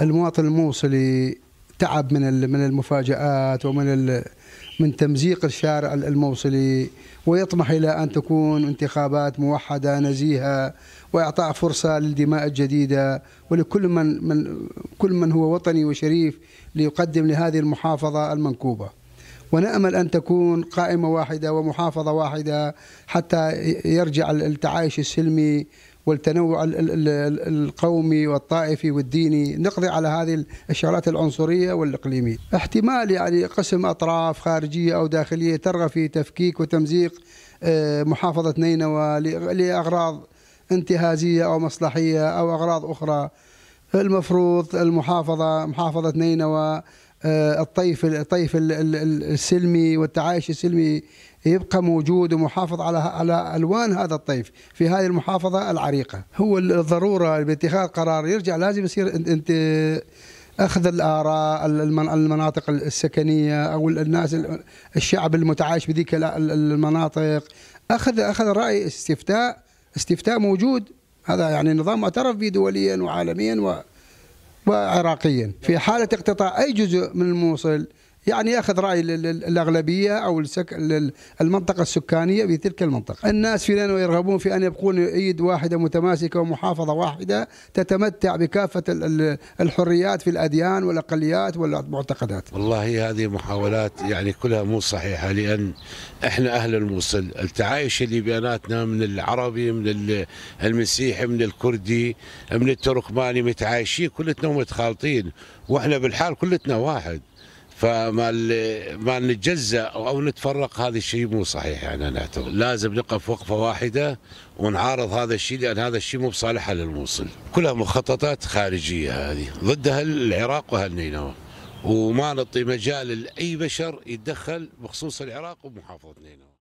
المواطن الموصلي تعب من من المفاجآت ومن من تمزيق الشارع الموصلي ويطمح إلى أن تكون انتخابات موحدة نزيهة وإعطاء فرصة للدماء الجديدة ولكل من, من كل من هو وطني وشريف ليقدم لهذه المحافظة المنكوبة ونأمل أن تكون قائمة واحدة ومحافظة واحدة حتى يرجع التعايش السلمي والتنوع القومي والطائفي والديني نقضي على هذه الشغلات العنصرية والإقليمية احتمال يعني قسم أطراف خارجية أو داخلية ترغب في تفكيك وتمزيق آه، محافظة نينوى لأغراض انتهازية أو مصلحية أو أغراض أخرى المفروض المحافظة محافظة نينوى آه، الطيف الطيف السلمي والتعايش السلمي يبقى موجود ومحافظ على على الوان هذا الطيف في هذه المحافظه العريقه هو الضروره باتخاذ قرار يرجع لازم يصير انت اخذ الاراء المناطق السكنيه او الناس الشعب المتعايش بذيك المناطق اخذ اخذ راي استفتاء استفتاء موجود هذا يعني نظام معترف به دوليا وعالميا و... وعراقيا في حالة اقتطاع أي جزء من الموصل يعني ياخذ راي الاغلبيه او المنطقه السكانيه في تلك المنطقه. الناس في لانو يرغبون في ان يبقون ايد واحده متماسكه ومحافظه واحده تتمتع بكافه الحريات في الاديان والاقليات والمعتقدات. والله هذه محاولات يعني كلها مو صحيحه لان احنا اهل الموصل، التعايش اللي بيناتنا من العربي من المسيحي من الكردي من التركماني متعايشين كلتنا متخالطين واحنا بالحال كلتنا واحد. فما ما نتجزا او نتفرق هذا الشيء مو صحيح يعني انا اعتبر لازم نقف وقفه واحده ونعارض هذا الشيء لان هذا الشيء مو بصالحها للموصل كلها مخططات خارجيه هذه ضد العراق وهالنينوى وما نعطي مجال لاي بشر يتدخل بخصوص العراق ومحافظه نينوى